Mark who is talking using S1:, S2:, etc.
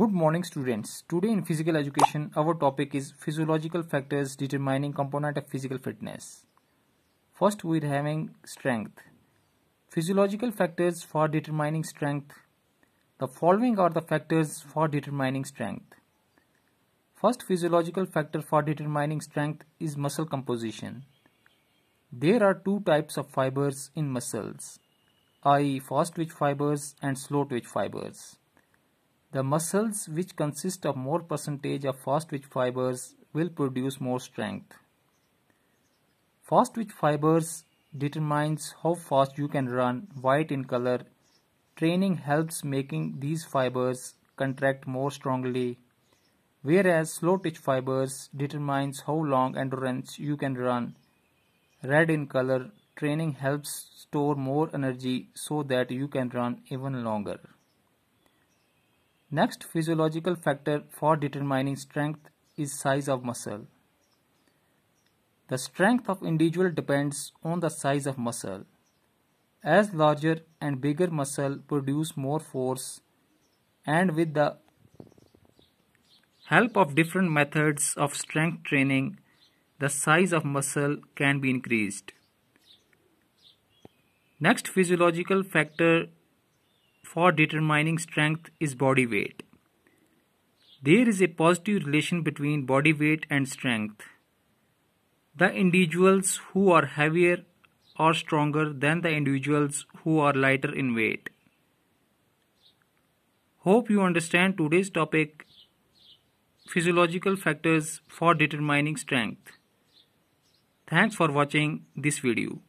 S1: Good morning students. Today in physical education our topic is physiological factors determining component of physical fitness. First we are having strength. Physiological factors for determining strength. The following are the factors for determining strength. First physiological factor for determining strength is muscle composition. There are two types of fibers in muscles i.e. fast twitch fibers and slow twitch fibers. The muscles which consist of more percentage of fast twitch fibers will produce more strength. Fast twitch fibers determines how fast you can run, white in color. Training helps making these fibers contract more strongly, whereas slow twitch fibers determines how long endurance you can run. Red in color, training helps store more energy so that you can run even longer. Next physiological factor for determining strength is size of muscle. The strength of individual depends on the size of muscle. As larger and bigger muscle produce more force and with the help of different methods of strength training, the size of muscle can be increased. Next physiological factor for determining strength is body weight. There is a positive relation between body weight and strength. The individuals who are heavier are stronger than the individuals who are lighter in weight. Hope you understand today's topic physiological factors for determining strength. Thanks for watching this video.